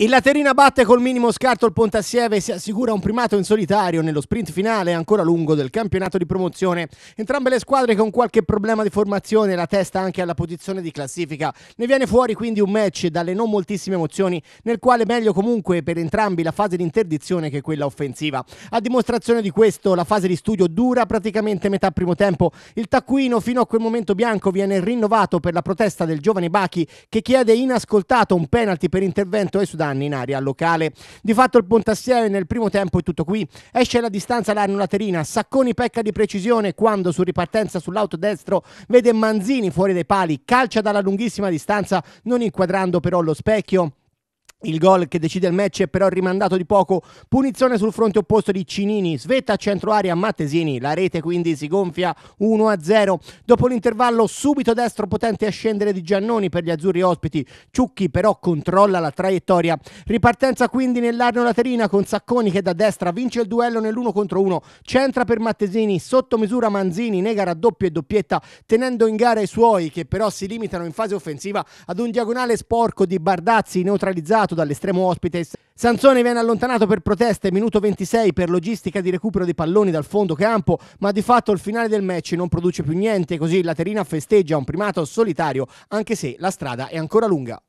Il Laterina batte col minimo scarto il Pontassieve e si assicura un primato in solitario nello sprint finale ancora lungo del campionato di promozione. Entrambe le squadre con qualche problema di formazione la testa anche alla posizione di classifica. Ne viene fuori quindi un match dalle non moltissime emozioni nel quale meglio comunque per entrambi la fase di interdizione che quella offensiva. A dimostrazione di questo la fase di studio dura praticamente metà primo tempo. Il taccuino fino a quel momento bianco viene rinnovato per la protesta del giovane Bachi che chiede inascoltato un penalty per intervento ai sudanesi anni in area locale. Di fatto il Pontassieve nel primo tempo è tutto qui. Esce la distanza l'Arno Laterina, Sacconi pecca di precisione quando su ripartenza sull'auto destro vede Manzini fuori dai pali, calcia dalla lunghissima distanza non inquadrando però lo specchio. Il gol che decide il match è però rimandato di poco. Punizione sul fronte opposto di Cinini. Svetta a centro aria Mattesini. La rete quindi si gonfia 1-0. Dopo l'intervallo, subito destro potente a scendere di Giannoni per gli azzurri ospiti. Ciucchi però controlla la traiettoria. Ripartenza quindi nell'Arno Laterina con Sacconi che da destra vince il duello nell'1 contro 1. Centra per Mattesini. Sotto misura Manzini. Nega raddoppio e doppietta tenendo in gara i suoi che però si limitano in fase offensiva ad un diagonale sporco di Bardazzi neutralizzato superato dall'estremo Ospites. Sansone viene allontanato per proteste, minuto 26 per logistica di recupero dei palloni dal fondo campo, ma di fatto il finale del match non produce più niente, così la Terina festeggia un primato solitario, anche se la strada è ancora lunga.